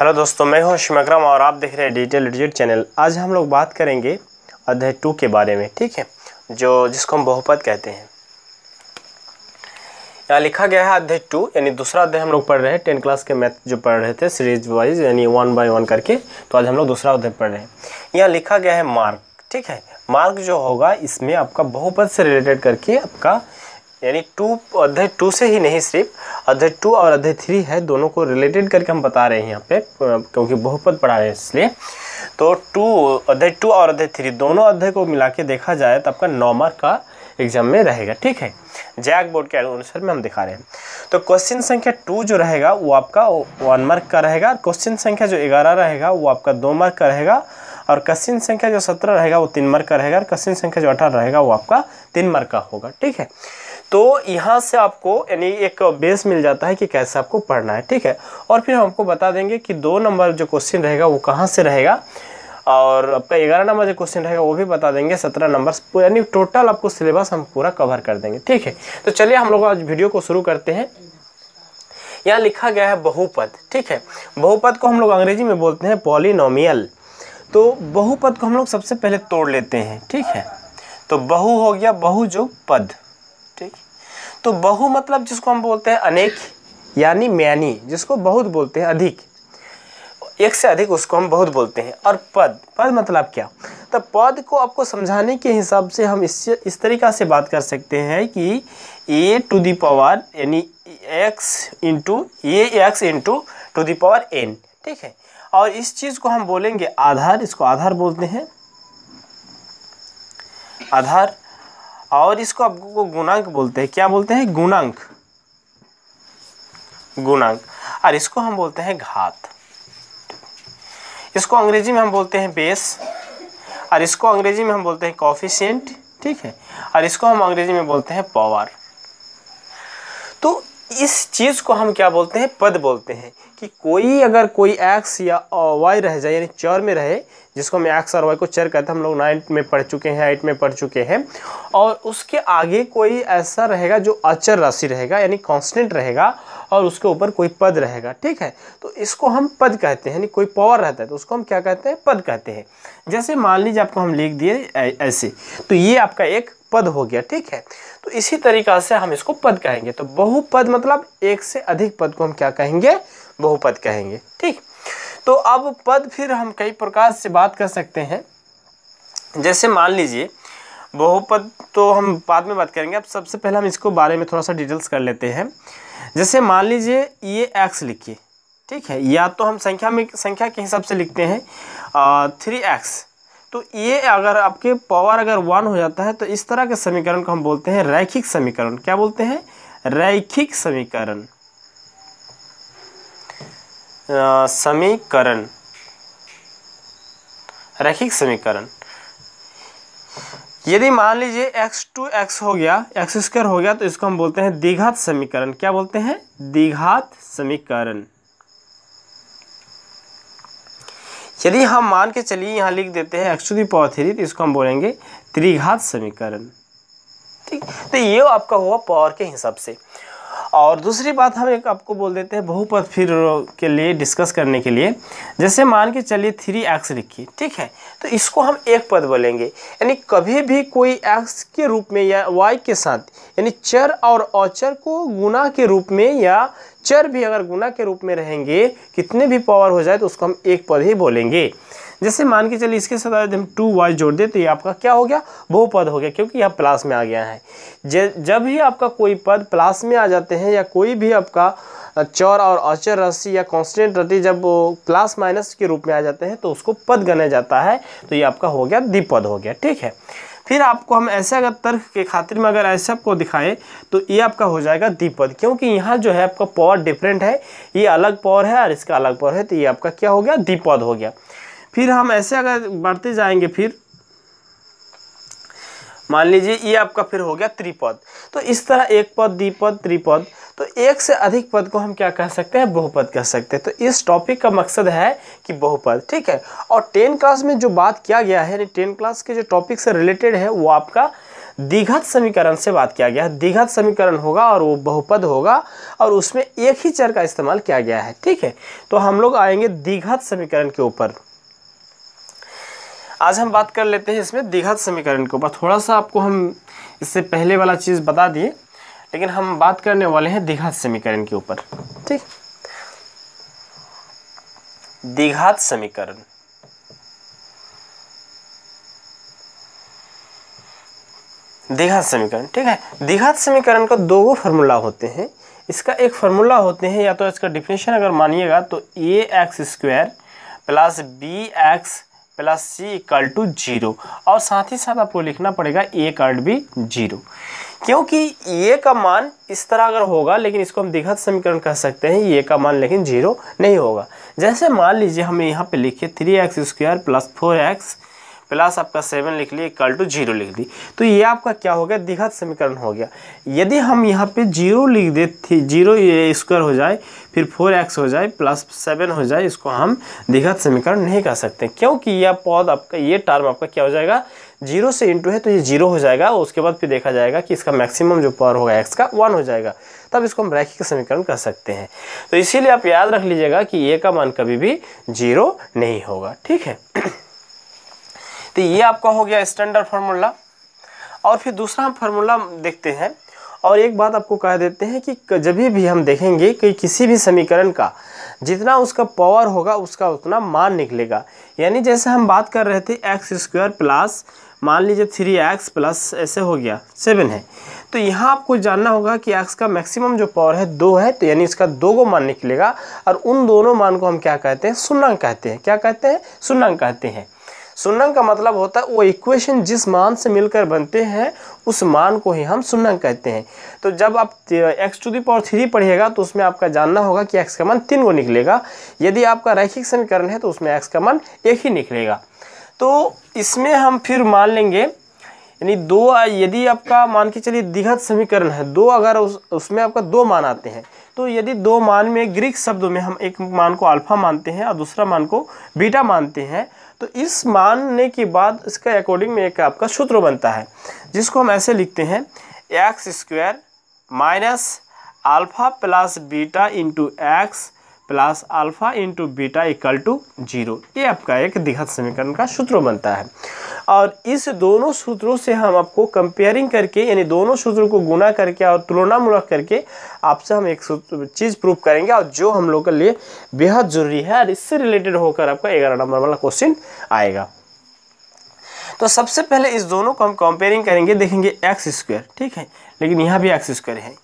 hello दोस्तों मैं हूं शिमक्रम और आप देख रहे हैं डिजिटल डिजिट चैनल आज हम लोग बात करेंगे अध्याय टू के बारे में ठीक है जो जिसको हम बहुपद कहते हैं यहाँ लिखा गया है अध्याय टू यानी दूसरा अध्याय हम लोग पढ़ रहे हैं टेंथ क्लास के मैथ जो पढ़ रहे थे सीरीज वाइज यानी वन बाई वन करके तो आज हम लोग दूसरा अध्याय पढ़ रहे हैं यहाँ लिखा गया है मार्क ठीक है मार्क जो होगा इसमें आपका बहुपद से रिलेटेड करके आपका यानी टू अध्याय टू से ही नहीं सिर्फ अध्याय टू और अध्याय थ्री है दोनों को रिलेटेड करके हम बता रहे हैं यहाँ पे क्योंकि बहुपद पढ़ा रहे हैं इसलिए तो टू अध्याय टू और अध्याय थ्री दोनों अध्याय को मिला के देखा जाए तो आपका नौ मार्क का एग्जाम में रहेगा ठीक है जैक बोर्ड के अनुसार में हम दिखा रहे हैं तो क्वेश्चन संख्या टू जो रहेगा वो आपका वन मार्क का रहेगा और क्वेश्चन संख्या जो ग्यारह रहेगा वो आपका दो मार्क का रहेगा और क्वेश्चन संख्या जो सत्रह रहेगा वो तीन मार्क का रहेगा और क्वेश्चन संख्या जो अठारह रहेगा वो आपका तीन मार्क का होगा ठीक है तो यहाँ से आपको यानी एक बेस मिल जाता है कि कैसे आपको पढ़ना है ठीक है और फिर हम आपको बता देंगे कि दो नंबर जो क्वेश्चन रहेगा वो कहाँ से रहेगा और आपका ग्यारह नंबर जो क्वेश्चन रहेगा वो भी बता देंगे सत्रह नंबर यानी टोटल आपको सिलेबस हम पूरा कवर कर देंगे ठीक है तो चलिए हम लोग आज वीडियो को शुरू करते हैं यहाँ लिखा गया है बहुपद ठीक है बहुपद को हम लोग अंग्रेजी में बोलते हैं पॉलिनोमियल तो बहुपद को हम लोग सबसे पहले तोड़ लेते हैं ठीक है तो बहु हो गया बहु जो पद ठीक तो बहु मतलब जिसको हम बोलते हैं अनेक यानी मैनी जिसको बहुत बोलते हैं अधिक एक से अधिक उसको हम बहुत बोलते हैं और पद पद मतलब क्या तो पद को आपको समझाने के हिसाब से हम इस इस तरीका से बात कर सकते हैं कि ए टू दी पावर यानी x into a x into to the power n ठीक है और इस चीज़ को हम बोलेंगे आधार इसको आधार बोलते हैं आधार और इसको आपको गुणांक बोलते हैं क्या बोलते हैं गुणांक गुणांक और इसको हम बोलते हैं घात इसको अंग्रेजी में हम बोलते हैं बेस और इसको अंग्रेजी में हम बोलते हैं कॉफिशियंट ठीक है और इसको हम अंग्रेजी में बोलते हैं पावर तो इस चीज़ को हम क्या बोलते हैं पद बोलते हैं कि कोई अगर कोई एक्स या वाई रह जाए यानी चर में रहे जिसको हम एक्स और वाई को चर कहते हैं हम लोग नाइन्थ में पढ़ चुके हैं एट में पढ़ चुके हैं और उसके आगे कोई ऐसा रहेगा जो अचर राशि रहेगा यानी कांस्टेंट रहेगा और उसके ऊपर कोई पद रहेगा ठीक है तो इसको हम पद कहते हैं यानी कोई पावर रहता है तो उसको हम क्या कहते हैं पद कहते हैं जैसे मान लीजिए आपको हम लिख दिए ऐसे तो ये आपका एक पद हो गया ठीक है तो इसी तरीका से हम इसको पद कहेंगे तो बहुपद मतलब एक से अधिक पद को हम क्या कहेंगे बहुपद कहेंगे ठीक तो अब पद फिर हम कई प्रकार से बात कर सकते हैं जैसे मान लीजिए बहुपद तो हम बाद में बात करेंगे अब सबसे पहले हम इसको बारे में थोड़ा सा डिटेल्स कर लेते हैं जैसे मान लीजिए ये एक्स लिखिए ठीक है या तो हम संख्या में संख्या के हिसाब से लिखते हैं थ्री एक्स तो ये अगर आपके पावर अगर वन हो जाता है तो इस तरह के समीकरण को हम बोलते हैं रैखिक समीकरण क्या बोलते हैं रैखिक समीकरण समीकरण रैखिक समीकरण यदि मान लीजिए x टू एक्स हो गया एक्स स्क्वायर हो गया तो इसको हम बोलते हैं दीघात समीकरण क्या बोलते हैं दीघात समीकरण चलिए हम मान के चलिए यहाँ लिख देते हैं x to the power three तो इसको हम बोलेंगे त्रिघात समीकरण ठीक तो ये आपका हुआ पावर के हिसाब से और दूसरी बात हम एक आपको बोल देते हैं बहुपद फिर के लिए डिस्कस करने के लिए जैसे मान के चलिए थ्री एक्स लिखिए ठीक है तो इसको हम एक पद बोलेंगे यानी कभी भी कोई एक्स के रूप में या वाई के साथ यानी चर और अचर को गुना के रूप में या चर भी अगर गुना के रूप में रहेंगे कितने भी पावर हो जाए तो उसको हम एक पद ही बोलेंगे जैसे मान के चलिए इसके साथ हम टू वाई जोड़ दें तो ये आपका क्या हो गया बहुपद हो गया क्योंकि यह प्लास में आ गया है जब ही आपका कोई पद प्लास में आ जाते हैं या कोई भी आपका चौर और अचर राशि या कॉन्स्टेंट रति जब प्लास माइनस के रूप में आ जाते हैं तो उसको पद गना जाता है तो ये आपका हो गया द्विपद हो गया ठीक है फिर आपको हम ऐसे अगर तर्क के खातिर में अगर ऐसे आपको दिखाएं तो ये आपका हो जाएगा द्विपद क्योंकि यहाँ जो है आपका पावर डिफरेंट है ये अलग पावर है और इसका अलग पावर है तो ये आपका क्या हो गया द्विपद हो गया फिर हम ऐसे अगर बढ़ते जाएंगे फिर मान लीजिए ये आपका फिर हो गया त्रिपद तो इस तरह एक पद द्विपद त्रिपद तो एक से अधिक पद को हम क्या कह सकते हैं बहुपद कह सकते हैं तो इस टॉपिक का मकसद है कि बहुपद ठीक है और टेन क्लास में जो बात किया गया है यानी टेन क्लास के जो टॉपिक से रिलेटेड है वो आपका दीघत समीकरण से बात किया गया है दीघत समीकरण होगा और वो बहुपद होगा और उसमें एक ही चर का इस्तेमाल किया गया है ठीक है तो हम लोग आएंगे दीघत समीकरण के ऊपर आज हम बात कर लेते हैं इसमें दीघात समीकरण के ऊपर थोड़ा सा आपको हम इससे पहले वाला चीज़ बता दिए लेकिन हम बात करने वाले हैं दीघात समीकरण के ऊपर ठीक दीघात समीकरण दीघात समीकरण ठीक है दीघात समीकरण का दो फॉर्मूला होते हैं इसका एक फॉर्मूला होते हैं या तो इसका डिफिनेशन अगर मानिएगा तो a x square plus b x plus c equal to zero और साथ ही साथ आपको लिखना पड़ेगा ए कर्ड भी जीरो क्योंकि ये का मान इस तरह अगर होगा लेकिन इसको हम दिघत समीकरण कह सकते हैं ये का मान लेकिन जीरो नहीं होगा जैसे मान लीजिए हम यहाँ पे लिखे three x square plus four x plus आपका सेवन लिख लिया इक्वल टू जीरो लिख दी तो ये आपका क्या हो गया दिघत समीकरण हो गया यदि हम यहाँ पे जीरो लिख दे जीरो स्क्वायर हो जाए फिर फोर एक्स हो जाए प्लस सेवन हो जाए इसको हम दीघत समीकरण नहीं कह सकते क्योंकि यह पौध आपका ये टर्म आपका क्या हो जाएगा जीरो से इंटू है तो ये जीरो हो जाएगा और उसके बाद फिर देखा जाएगा कि इसका मैक्सिमम जो पावर होगा एक्स का वन हो जाएगा तब इसको हम रैखिक समीकरण कह सकते हैं तो इसीलिए आप याद रख लीजिएगा कि ये का मान कभी भी जीरो नहीं होगा ठीक है तो ये आपका हो गया स्टैंडर्ड फार्मूला और फिर दूसरा हम फार्मूला देखते हैं और एक बात आपको कह देते हैं कि जब भी हम देखेंगे कि किसी भी समीकरण का जितना उसका पावर होगा उसका उतना मान निकलेगा यानी जैसे हम बात कर रहे थे एक्स स्क्वायर प्लस मान लीजिए थ्री एक्स प्लस ऐसे हो गया सेवन है तो यहाँ आपको जानना होगा कि एक्स का मैक्सिमम जो पावर है दो है तो यानी इसका दो को मान निकलेगा और उन दोनों मान को हम क्या कहते हैं शून्य कहते हैं क्या कहते हैं शून्य कहते हैं सुन्नंग का मतलब होता है वो इक्वेशन जिस मान से मिलकर बनते हैं उस मान को ही हम सुन्नंग कहते हैं तो जब आप x to the power three पढ़िएगा तो उसमें आपका जानना होगा कि एक्स का मान तीन को निकलेगा यदि आपका रैखिक समीकरण है तो उसमें एक्स का मान एक ही निकलेगा तो इसमें हम फिर मान लेंगे यानी दो यदि आपका मान के चलिए दिघत समीकरण है दो अगर उस उसमें आपका दो मान आते हैं तो यदि दो मान में ग्रीक शब्दों में हम एक मान को अल्फा मानते हैं और दूसरा मान को बीटा मानते हैं तो इस मानने के बाद इसका अकॉर्डिंग में एक आपका सूत्र बनता है जिसको हम ऐसे लिखते हैं x square minus alpha plus beta into x plus alpha into beta equal to zero ये आपका एक दिघत समीकरण का सूत्र बनता है और इस दोनों सूत्रों से हम आपको कंपेयरिंग करके यानी दोनों सूत्रों को गुना करके और तुलनामूलक करके आपसे हम एक चीज़ प्रूव करेंगे और जो हम लोग के लिए बेहद ज़रूरी है और इससे रिलेटेड होकर आपका ग्यारह नंबर वाला क्वेश्चन आएगा तो सबसे पहले इस दोनों को हम कंपेयरिंग करेंगे देखेंगे एक्स स्क्वायर ठीक है लेकिन यहाँ भी एक्स स्क्वायर है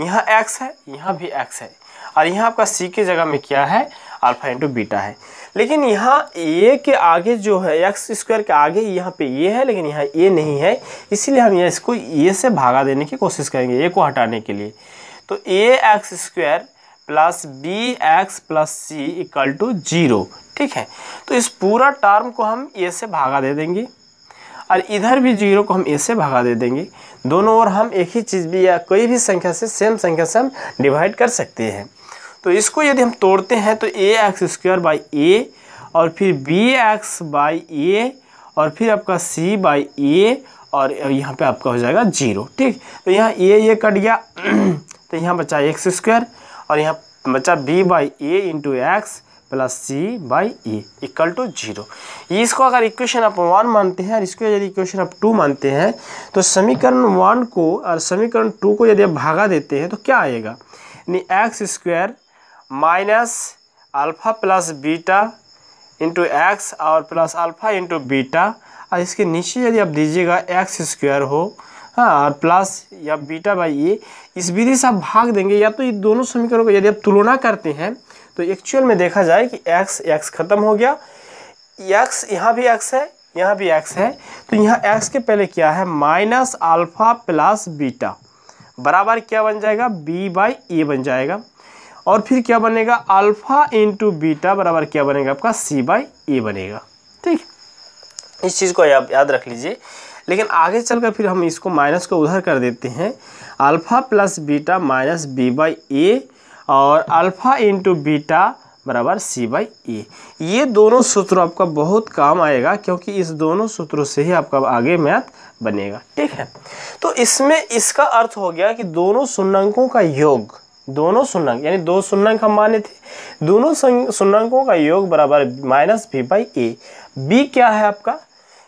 यहाँ एक्स है यहाँ भी एक्स है और यहाँ आपका सी के जगह में क्या है अल्फा इंटू बीटा है लेकिन यहाँ ए के आगे जो है एक्स स्क्वायर के आगे यहाँ पे ए है लेकिन यहाँ ए नहीं है इसीलिए हम यहाँ इसको ए से भागा देने की कोशिश करेंगे ए को हटाने के लिए तो a x square plus b x plus c equal to zero ठीक है तो इस पूरा टर्म को हम ए से भागा दे देंगे और इधर भी जीरो को हम ए से भागा दे देंगे दोनों ओर हम एक ही चीज़ भी या कोई भी संख्या से सेम संख्या से हम डिवाइड कर सकते हैं तो इसको यदि हम तोड़ते हैं तो a x square by a और फिर बी एक्स बाई ए और फिर आपका सी बाई ए और यहाँ पे आपका हो जाएगा जीरो ठीक तो यहाँ ए ये कट गया तो यहाँ बचा एक्स स्क्वायर और यहाँ बचा b by a into x plus c by a equal to zero इसको अगर इक्वेशन आप वन मानते हैं और इसको यदि इक्वेशन आप टू मानते हैं तो समीकरण वन को और समीकरण टू को यदि आप भागा देते हैं तो क्या आएगा यानी x square minus alpha plus beta into x और प्लस अल्फ़ा इंटू बीटा और इसके नीचे यदि आप दीजिएगा एक्स स्क्वायर हो हाँ और प्लस या बीटा बाई ये इस विधि से आप भाग देंगे या तो ये दोनों समीकरणों को यदि आप तुलना करते हैं तो एक्चुअल में देखा जाए कि एक्स एक्स खत्म हो गया एक्स यहाँ भी एक्स है यहाँ भी एक्स है तो यहाँ एक्स के पहले क्या है माइनस अल्फ़ा प्लस बीटा बराबर क्या बन जाएगा बी बाई ए बन जाएगा और फिर क्या बनेगा अल्फ़ा इंटू बीटा बराबर क्या बनेगा आपका सी बाई ए बनेगा ठीक इस चीज़ को आप याद रख लीजिए लेकिन आगे चलकर फिर हम इसको माइनस को उधर कर देते हैं alpha plus beta minus b by a और अल्फ़ा इंटू बीटा बराबर सी बाई ए ये दोनों सूत्र आपका बहुत काम आएगा क्योंकि इस दोनों सूत्रों से ही आपका आगे मैथ बनेगा ठीक है तो इसमें इसका अर्थ हो गया कि दोनों शून्यंकों का योग दोनों शून्यंक यानी दो शून्यंक हम माने थे दोनों शून्यंकों का योग बराबर minus b by a b क्या है आपका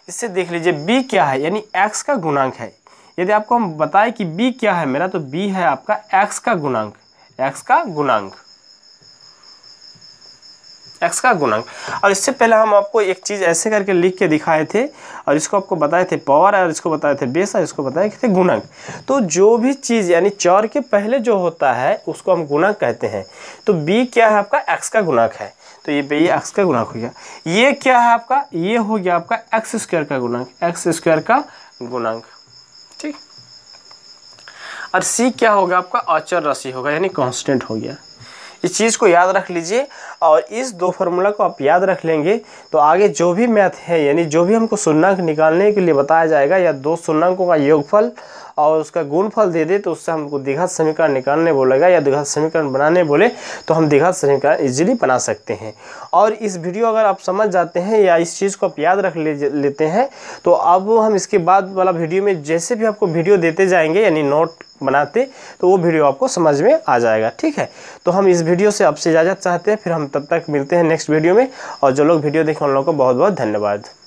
इससे देख लीजिए बी क्या है यानी एक्स का गुणांक है यदि आपको हम बताएं कि बी क्या है मेरा तो बी है आपका एक्स का गुणांक एक्स का गुणांक एक्स का गुणांक और इससे पहले हम आपको एक चीज़ ऐसे करके लिख के दिखाए थे और इसको आपको बताए थे पावर और इसको बताए थे बेस और इसको बताए थे गुणांक तो जो भी चीज़ यानी चौर के पहले जो होता है उसको हम गुणांक कहते हैं तो बी क्या है आपका एक्स का गुणांक है तो ये बी एक्स का गुणांक हो गया ये क्या है आपका ये हो गया आपका एक्स स्क्वायर का गुणांक एक्स स्क्वायर का गुणांक ठीक और सी क्या होगा आपका अचर राशि होगा यानी कॉन्स्टेंट हो गया इस चीज़ को याद रख लीजिए और इस दो फार्मूला को आप याद रख लेंगे तो आगे जो भी मैथ है यानी जो भी हमको सुन्नांक निकालने के लिए बताया जाएगा या दो सुन्नांकों का योगफल और उसका गुणफल दे दे तो उससे हमको दीघा समीकरण निकालने बोलेगा या दीघा समीकरण बनाने बोले तो हम दीघा समीकरण इजीली बना सकते हैं और इस वीडियो अगर आप समझ जाते हैं या इस चीज़ को आप याद रख ले लेते हैं तो अब हम इसके बाद वाला वीडियो में जैसे भी आपको वीडियो देते जाएंगे यानी नोट बनाते तो वो वीडियो आपको समझ में आ जाएगा ठीक है तो हम इस वीडियो से आपसे इजाज़त चाहते हैं फिर हम तब तक मिलते हैं नेक्स्ट वीडियो में और जो लोग वीडियो देखें उन लोगों को बहुत बहुत धन्यवाद